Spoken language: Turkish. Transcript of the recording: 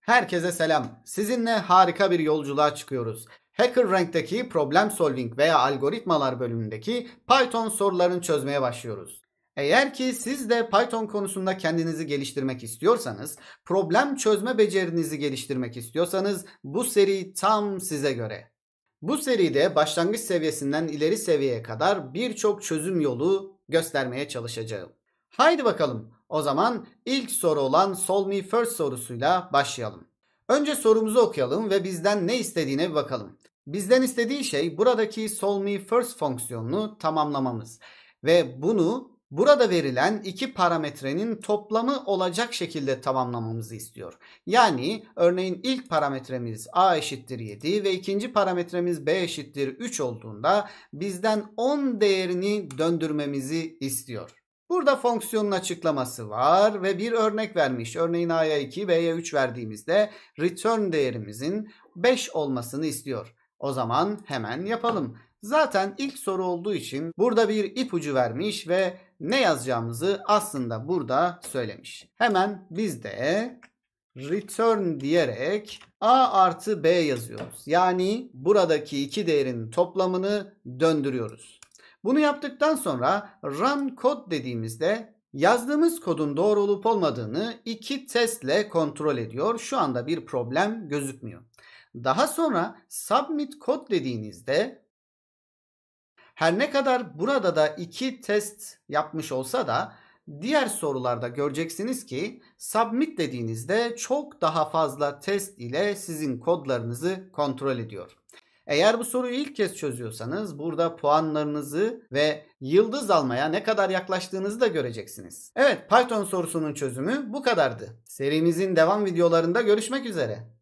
Herkese selam. Sizinle harika bir yolculuğa çıkıyoruz. Hacker Rank'teki problem solving veya algoritmalar bölümündeki Python sorularını çözmeye başlıyoruz. Eğer ki siz de Python konusunda kendinizi geliştirmek istiyorsanız, problem çözme becerinizi geliştirmek istiyorsanız bu seri tam size göre. Bu seride başlangıç seviyesinden ileri seviyeye kadar birçok çözüm yolu göstermeye çalışacağım. Haydi bakalım. O zaman ilk soru olan Solve Me First sorusuyla başlayalım. Önce sorumuzu okuyalım ve bizden ne istediğine bir bakalım. Bizden istediği şey buradaki Solve Me First fonksiyonunu tamamlamamız ve bunu burada verilen iki parametrenin toplamı olacak şekilde tamamlamamızı istiyor. Yani örneğin ilk parametremiz a eşittir 7 ve ikinci parametremiz b eşittir 3 olduğunda bizden 10 değerini döndürmemizi istiyor. Burada fonksiyonun açıklaması var ve bir örnek vermiş. Örneğin A'ya 2, B'ye 3 verdiğimizde return değerimizin 5 olmasını istiyor. O zaman hemen yapalım. Zaten ilk soru olduğu için burada bir ipucu vermiş ve ne yazacağımızı aslında burada söylemiş. Hemen biz de return diyerek a artı b yazıyoruz. Yani buradaki iki değerin toplamını döndürüyoruz. Bunu yaptıktan sonra run kod dediğimizde yazdığımız kodun doğru olup olmadığını iki testle kontrol ediyor. Şu anda bir problem gözükmüyor. Daha sonra submit kod dediğinizde her ne kadar burada da iki test yapmış olsa da diğer sorularda göreceksiniz ki submit dediğinizde çok daha fazla test ile sizin kodlarınızı kontrol ediyor. Eğer bu soruyu ilk kez çözüyorsanız burada puanlarınızı ve yıldız almaya ne kadar yaklaştığınızı da göreceksiniz. Evet Python sorusunun çözümü bu kadardı. Serimizin devam videolarında görüşmek üzere.